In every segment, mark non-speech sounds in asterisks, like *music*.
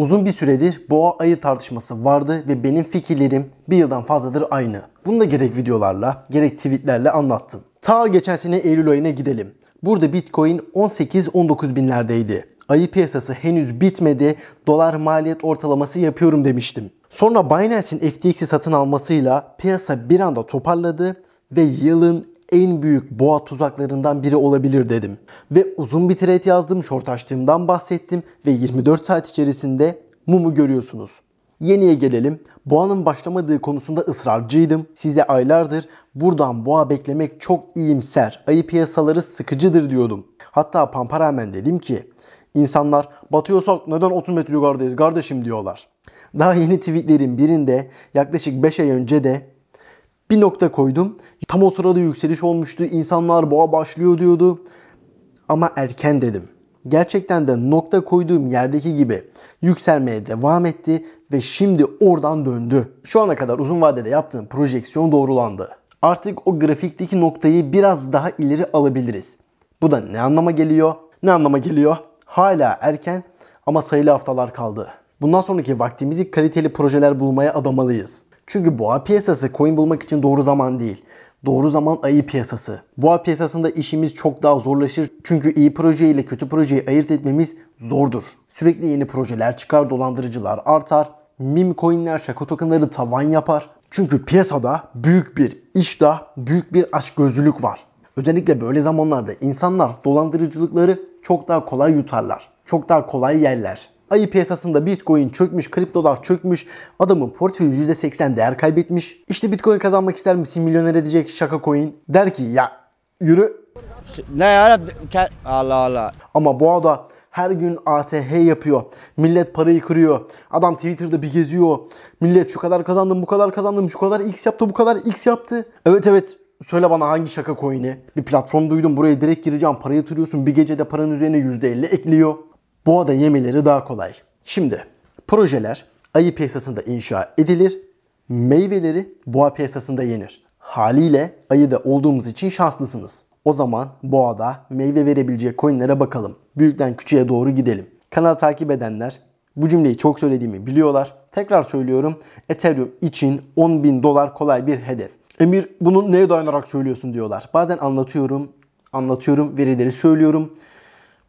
Uzun bir süredir boğa ayı tartışması vardı ve benim fikirlerim bir yıldan fazladır aynı. Bunu da gerek videolarla gerek tweetlerle anlattım. Ta geçen sene Eylül ayına gidelim. Burada Bitcoin 18-19 binlerdeydi. Ayı piyasası henüz bitmedi. Dolar maliyet ortalaması yapıyorum demiştim. Sonra Binance'in FTX'i satın almasıyla piyasa bir anda toparladı ve yılın en büyük boğa tuzaklarından biri olabilir dedim. Ve uzun bir thread yazdım, short açtığımdan bahsettim ve 24 saat içerisinde mumu görüyorsunuz. Yeniye gelelim. Boğa'nın başlamadığı konusunda ısrarcıydım. Size aylardır buradan boğa beklemek çok iyimser, ayı piyasaları sıkıcıdır diyordum. Hatta Pampa rağmen dedim ki insanlar batıyorsak neden 30 metre yukarıdayız kardeşim diyorlar. Daha yeni tweetlerin birinde yaklaşık 5 ay önce de bir nokta koydum Tam o sırada yükseliş olmuştu. İnsanlar boğa başlıyor diyordu. Ama erken dedim. Gerçekten de nokta koyduğum yerdeki gibi yükselmeye devam etti ve şimdi oradan döndü. Şu ana kadar uzun vadede yaptığım projeksiyon doğrulandı. Artık o grafikteki noktayı biraz daha ileri alabiliriz. Bu da ne anlama geliyor? Ne anlama geliyor? Hala erken ama sayılı haftalar kaldı. Bundan sonraki vaktimizi kaliteli projeler bulmaya adamalıyız. Çünkü boğa piyasası coin bulmak için doğru zaman değil. Doğru zaman ayı piyasası. Boğa piyasasında işimiz çok daha zorlaşır. Çünkü iyi proje ile kötü projeyi ayırt etmemiz zordur. Sürekli yeni projeler çıkar, dolandırıcılar artar. Meme coinler, şaka tokenları tavan yapar. Çünkü piyasada büyük bir iştah, büyük bir aşk açgözlülük var. Özellikle böyle zamanlarda insanlar dolandırıcılıkları çok daha kolay yutarlar. Çok daha kolay yerler. Ayı piyasasında Bitcoin çökmüş, kriptolar çökmüş, adamın portföyü %80 değer kaybetmiş. İşte Bitcoin kazanmak ister misin milyoner edecek şaka coin. Der ki ya yürü. Ne ya Allah Allah. Ama bu ada her gün ATH yapıyor. Millet parayı kırıyor. Adam Twitter'da bir geziyor. Millet şu kadar kazandım, bu kadar kazandım, şu kadar X yaptı, bu kadar X yaptı. Evet evet Söyle bana hangi şaka coin'i? Bir platform duydum buraya direkt gireceğim. Para yatırıyorsun bir gecede paranın üzerine %50 ekliyor. Boğa da yemeleri daha kolay. Şimdi projeler ayı piyasasında inşa edilir, meyveleri boğa piyasasında yenir. Haliyle ayı da olduğumuz için şanslısınız. O zaman boğada meyve verebileceği coinlere bakalım. Büyükten küçüğe doğru gidelim. Kanal takip edenler bu cümleyi çok söylediğimi biliyorlar. Tekrar söylüyorum Ethereum için 10 bin dolar kolay bir hedef. Emir bunu neye dayanarak söylüyorsun diyorlar. Bazen anlatıyorum, anlatıyorum, verileri söylüyorum.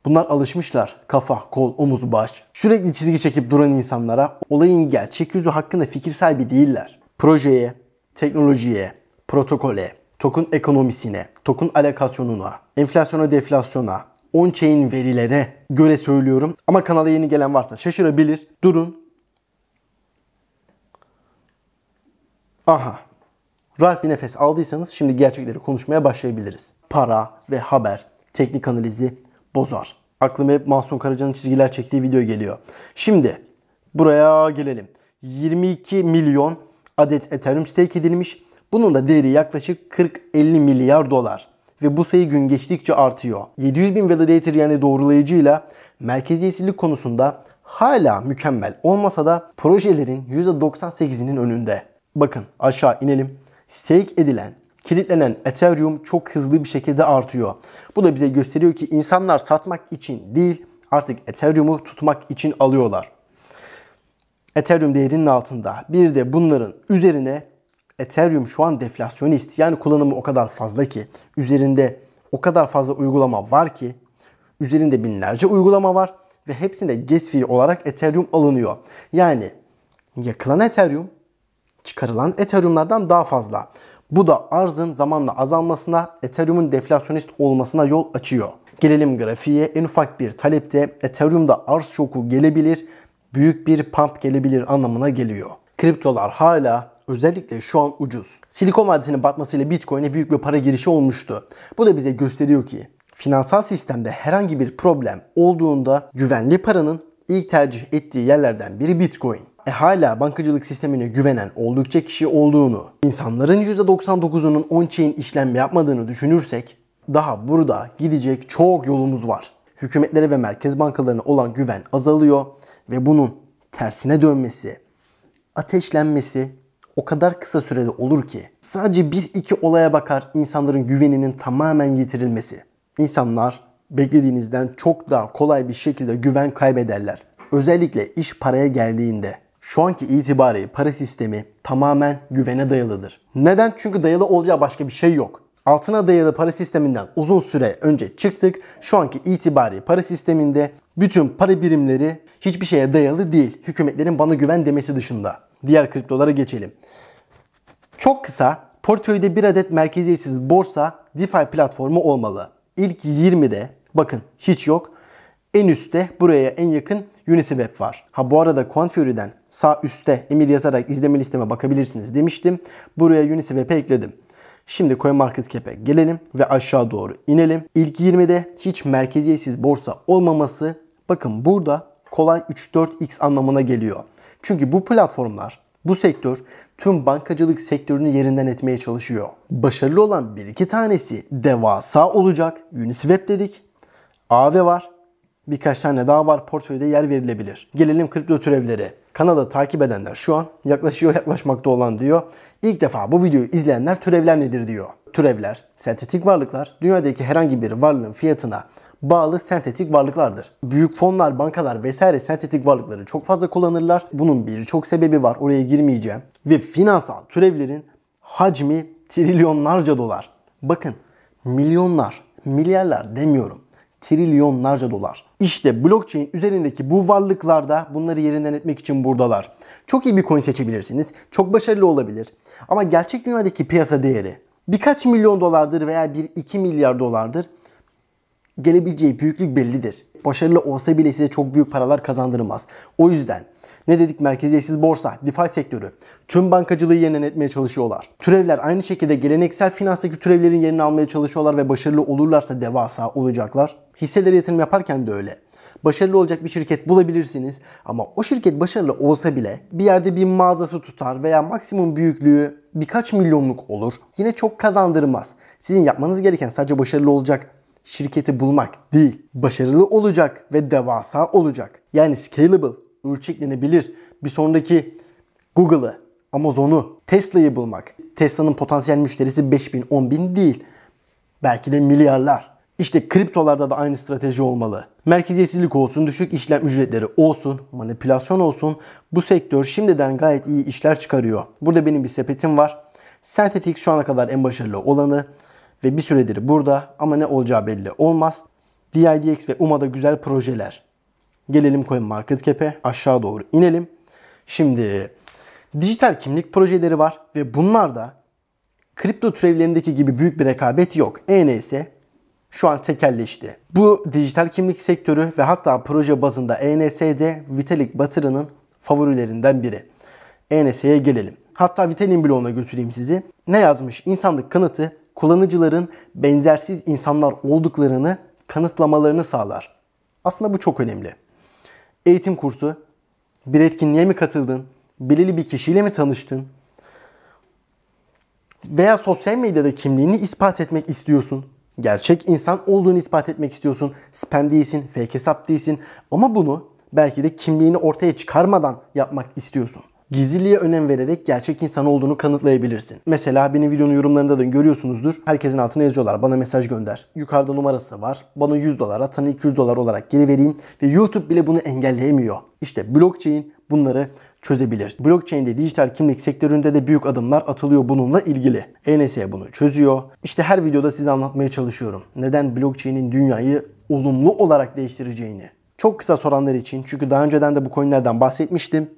Bunlar alışmışlar kafa, kol, omuz, baş. Sürekli çizgi çekip duran insanlara olayın gerçek yüzü hakkında fikir sahibi değiller. Projeye, teknolojiye, protokole, TOK'un ekonomisine, TOK'un alakasyonuna, enflasyona deflasyona, on-chain verilere göre söylüyorum. Ama kanala yeni gelen varsa şaşırabilir. Durun. Aha. Rahat bir nefes aldıysanız şimdi gerçekleri konuşmaya başlayabiliriz. Para ve haber, teknik analizi bozar. Aklıma hep Mahsun Karaca'nın çizgiler çektiği video geliyor. Şimdi buraya gelelim. 22 milyon adet Ethereum stake edilmiş. Bunun da değeri yaklaşık 40-50 milyar dolar. Ve bu sayı gün geçtikçe artıyor. 700 bin validator yani doğrulayıcıyla merkeziyetsizlik konusunda hala mükemmel olmasa da projelerin %98'inin önünde. Bakın aşağı inelim. Stake edilen kilitlenen Ethereum çok hızlı bir şekilde artıyor. Bu da bize gösteriyor ki insanlar satmak için değil artık Ethereum'u tutmak için alıyorlar. Ethereum değerinin altında. Bir de bunların üzerine Ethereum şu an deflasyonist. Yani kullanımı o kadar fazla ki üzerinde o kadar fazla uygulama var ki üzerinde binlerce uygulama var ve hepsinde gas fee olarak Ethereum alınıyor. Yani yakılan Ethereum çıkarılan Ethereum'lardan daha fazla. Bu da arzın zamanla azalmasına, Ethereum'un deflasyonist olmasına yol açıyor. Gelelim grafiğe. En ufak bir talepte Ethereum'da arz şoku gelebilir, büyük bir pump gelebilir anlamına geliyor. Kriptolar hala özellikle şu an ucuz. Silikon Vadisi'nin batmasıyla Bitcoin'e büyük bir para girişi olmuştu. Bu da bize gösteriyor ki finansal sistemde herhangi bir problem olduğunda güvenli paranın ilk tercih ettiği yerlerden biri Bitcoin e, hala bankacılık sistemine güvenen oldukça kişi olduğunu, insanların %99'unun on-chain işlem yapmadığını düşünürsek daha burada gidecek çok yolumuz var. Hükümetlere ve merkez bankalarına olan güven azalıyor ve bunun tersine dönmesi, ateşlenmesi o kadar kısa sürede olur ki sadece bir iki olaya bakar insanların güveninin tamamen yitirilmesi. İnsanlar beklediğinizden çok daha kolay bir şekilde güven kaybederler. Özellikle iş paraya geldiğinde şu anki itibariyle para sistemi tamamen güvene dayalıdır. Neden? Çünkü dayalı olacağı başka bir şey yok. Altına dayalı para sisteminden uzun süre önce çıktık. Şu anki itibari para sisteminde bütün para birimleri hiçbir şeye dayalı değil. Hükümetlerin bana güven demesi dışında. Diğer kriptolara geçelim. Çok kısa portföyde bir adet merkeziyetsiz borsa DeFi platformu olmalı. İlk 20'de bakın hiç yok. En üstte buraya en yakın Uniswap var. Ha bu arada Confury'den sağ üstte emir yazarak izleme listeme bakabilirsiniz demiştim. Buraya Uniswap'e ekledim. Şimdi CoinMarketCap'e gelelim ve aşağı doğru inelim. İlk 20'de hiç merkeziyetsiz borsa olmaması bakın burada kolay 3-4x anlamına geliyor. Çünkü bu platformlar bu sektör tüm bankacılık sektörünü yerinden etmeye çalışıyor. Başarılı olan bir iki tanesi devasa olacak. Uniswap dedik. AV var. Birkaç tane daha var portföyde yer verilebilir. Gelelim kripto türevleri. Kanalı takip edenler şu an yaklaşıyor yaklaşmakta olan diyor. İlk defa bu videoyu izleyenler türevler nedir diyor. Türevler, sentetik varlıklar dünyadaki herhangi bir varlığın fiyatına bağlı sentetik varlıklardır. Büyük fonlar, bankalar vesaire sentetik varlıkları çok fazla kullanırlar. Bunun birçok sebebi var. Oraya girmeyeceğim. Ve finansal türevlerin hacmi trilyonlarca dolar. Bakın milyonlar, milyarlar demiyorum trilyonlarca dolar. İşte blockchain üzerindeki bu varlıklarda bunları yerinden etmek için buradalar. Çok iyi bir coin seçebilirsiniz. Çok başarılı olabilir. Ama gerçek dünyadaki piyasa değeri birkaç milyon dolardır veya 1-2 milyar dolardır. Gelebileceği büyüklük bellidir. Başarılı olsa bile size çok büyük paralar kazandırmaz. O yüzden ne dedik merkeziyetsiz borsa, DeFi sektörü. Tüm bankacılığı yerine etmeye çalışıyorlar. Türevler aynı şekilde geleneksel finanstaki türevlerin yerini almaya çalışıyorlar ve başarılı olurlarsa devasa olacaklar. Hisseleri yatırım yaparken de öyle. Başarılı olacak bir şirket bulabilirsiniz ama o şirket başarılı olsa bile bir yerde bir mağazası tutar veya maksimum büyüklüğü birkaç milyonluk olur. Yine çok kazandırmaz. Sizin yapmanız gereken sadece başarılı olacak şirketi bulmak değil. Başarılı olacak ve devasa olacak. Yani scalable, ölçeklenebilir bir sonraki Google'ı, Amazon'u, Tesla'yı bulmak. Tesla'nın potansiyel müşterisi 5 bin, 10 bin değil. Belki de milyarlar. İşte kriptolarda da aynı strateji olmalı. Merkeziyetsizlik olsun, düşük işlem ücretleri olsun, manipülasyon olsun. Bu sektör şimdiden gayet iyi işler çıkarıyor. Burada benim bir sepetim var. Sentetik şu ana kadar en başarılı olanı ve bir süredir burada ama ne olacağı belli olmaz. DIDX ve UMA'da güzel projeler. Gelelim Coin Market Cap'e. Aşağı doğru inelim. Şimdi dijital kimlik projeleri var ve bunlar da kripto türevlerindeki gibi büyük bir rekabet yok. ENS şu an tekelleşti. Bu dijital kimlik sektörü ve hatta proje bazında ENS'de Vitalik Batırı'nın favorilerinden biri. ENS'ye gelelim. Hatta Vitalik'in bloğuna götüreyim sizi. Ne yazmış? İnsanlık kanıtı kullanıcıların benzersiz insanlar olduklarını kanıtlamalarını sağlar. Aslında bu çok önemli eğitim kursu, bir etkinliğe mi katıldın, belirli bir kişiyle mi tanıştın veya sosyal medyada kimliğini ispat etmek istiyorsun. Gerçek insan olduğunu ispat etmek istiyorsun. Spam değilsin, fake hesap değilsin ama bunu belki de kimliğini ortaya çıkarmadan yapmak istiyorsun gizliliğe önem vererek gerçek insan olduğunu kanıtlayabilirsin. Mesela benim videonun yorumlarında da görüyorsunuzdur. Herkesin altına yazıyorlar bana mesaj gönder. Yukarıda numarası var. Bana 100 dolara, sana hani 200 dolar olarak geri vereyim. Ve YouTube bile bunu engelleyemiyor. İşte blockchain bunları çözebilir. Blockchain'de dijital kimlik sektöründe de büyük adımlar atılıyor bununla ilgili. ENS bunu çözüyor. İşte her videoda size anlatmaya çalışıyorum. Neden blockchain'in dünyayı olumlu olarak değiştireceğini. Çok kısa soranlar için çünkü daha önceden de bu coinlerden bahsetmiştim.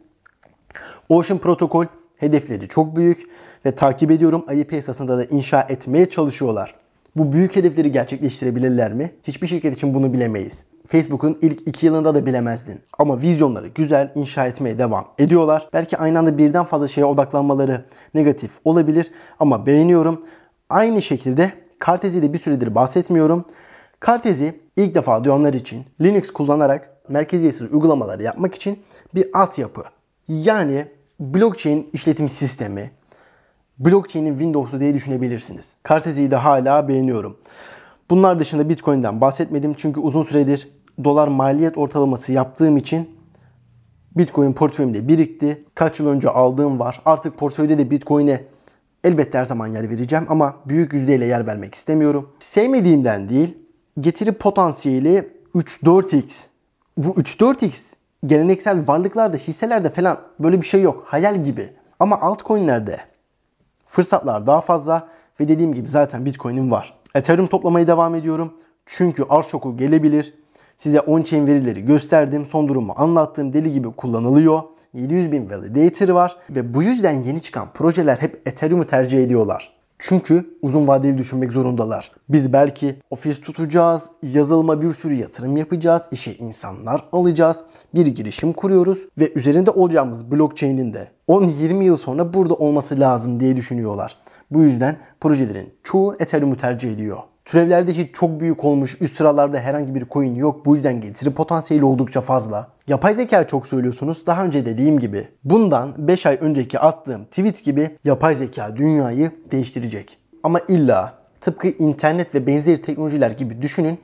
Ocean Protocol hedefleri çok büyük ve takip ediyorum ayı piyasasında da inşa etmeye çalışıyorlar. Bu büyük hedefleri gerçekleştirebilirler mi? Hiçbir şirket için bunu bilemeyiz. Facebook'un ilk 2 yılında da bilemezdin. Ama vizyonları güzel inşa etmeye devam ediyorlar. Belki aynı anda birden fazla şeye odaklanmaları negatif olabilir ama beğeniyorum. Aynı şekilde Kartez'i de bir süredir bahsetmiyorum. Kartez'i ilk defa duyanlar için Linux kullanarak merkeziyetsiz uygulamalar yapmak için bir altyapı yani blockchain işletim sistemi, blockchain'in Windows'u diye düşünebilirsiniz. Kartezi'yi de hala beğeniyorum. Bunlar dışında Bitcoin'den bahsetmedim çünkü uzun süredir dolar maliyet ortalaması yaptığım için Bitcoin portföyümde birikti. Kaç yıl önce aldığım var. Artık portföyde de Bitcoin'e elbette her zaman yer vereceğim ama büyük yüzdeyle yer vermek istemiyorum. Sevmediğimden değil, getiri potansiyeli 3-4x. Bu 3-4x geleneksel varlıklarda, hisselerde falan böyle bir şey yok. Hayal gibi. Ama altcoin'lerde fırsatlar daha fazla ve dediğim gibi zaten Bitcoin'im var. Ethereum toplamaya devam ediyorum. Çünkü arz şoku gelebilir. Size on-chain verileri gösterdim. Son durumu anlattım deli gibi kullanılıyor. 700 bin validator var ve bu yüzden yeni çıkan projeler hep Ethereum'u tercih ediyorlar. Çünkü uzun vadeli düşünmek zorundalar. Biz belki ofis tutacağız, yazılıma bir sürü yatırım yapacağız, işe insanlar alacağız, bir girişim kuruyoruz ve üzerinde olacağımız blockchain'in de 10-20 yıl sonra burada olması lazım diye düşünüyorlar. Bu yüzden projelerin çoğu Ethereum'u tercih ediyor. Türevlerde hiç çok büyük olmuş, üst sıralarda herhangi bir coin yok. Bu yüzden getiri potansiyeli oldukça fazla. Yapay zeka çok söylüyorsunuz. Daha önce dediğim gibi bundan 5 ay önceki attığım tweet gibi yapay zeka dünyayı değiştirecek. Ama illa tıpkı internet ve benzeri teknolojiler gibi düşünün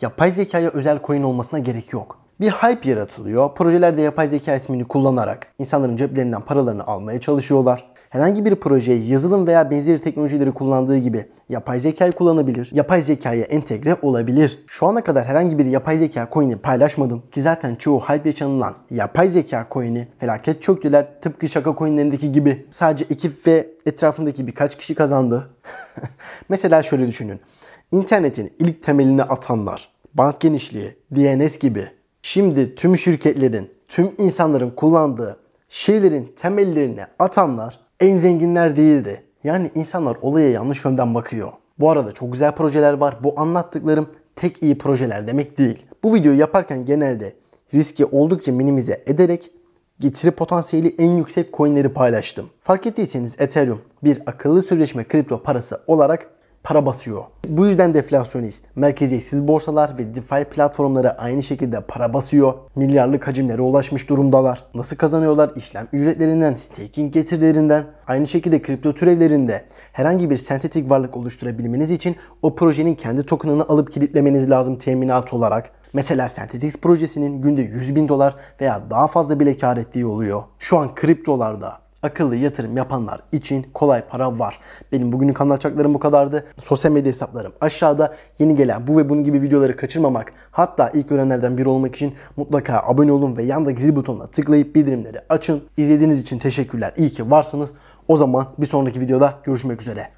yapay zekaya özel coin olmasına gerek yok bir hype yaratılıyor. Projelerde yapay zeka ismini kullanarak insanların ceplerinden paralarını almaya çalışıyorlar. Herhangi bir projeye yazılım veya benzeri teknolojileri kullandığı gibi yapay zekayı kullanabilir. Yapay zekaya entegre olabilir. Şu ana kadar herhangi bir yapay zeka coin'i paylaşmadım ki zaten çoğu hype yaşanılan yapay zeka coin'i felaket çöktüler tıpkı şaka coinlerindeki gibi. Sadece ekip ve etrafındaki birkaç kişi kazandı. *laughs* Mesela şöyle düşünün. İnternetin ilk temelini atanlar, bant genişliği, DNS gibi Şimdi tüm şirketlerin, tüm insanların kullandığı şeylerin temellerine atanlar en zenginler değildi. Yani insanlar olaya yanlış yönden bakıyor. Bu arada çok güzel projeler var. Bu anlattıklarım tek iyi projeler demek değil. Bu videoyu yaparken genelde riski oldukça minimize ederek getiri potansiyeli en yüksek coinleri paylaştım. Fark ettiyseniz Ethereum bir akıllı sözleşme kripto parası olarak para basıyor. Bu yüzden deflasyonist. Merkeziyetsiz borsalar ve DeFi platformları aynı şekilde para basıyor. Milyarlık hacimlere ulaşmış durumdalar. Nasıl kazanıyorlar? İşlem ücretlerinden, staking getirilerinden. Aynı şekilde kripto türevlerinde herhangi bir sentetik varlık oluşturabilmeniz için o projenin kendi tokenını alıp kilitlemeniz lazım teminat olarak. Mesela Sentetix projesinin günde 100 bin dolar veya daha fazla bile kar ettiği oluyor. Şu an kriptolarda akıllı yatırım yapanlar için kolay para var. Benim bugünlük anlatacaklarım bu kadardı. Sosyal medya hesaplarım aşağıda. Yeni gelen bu ve bunun gibi videoları kaçırmamak hatta ilk görenlerden biri olmak için mutlaka abone olun ve yandaki zil butonuna tıklayıp bildirimleri açın. İzlediğiniz için teşekkürler. İyi ki varsınız. O zaman bir sonraki videoda görüşmek üzere.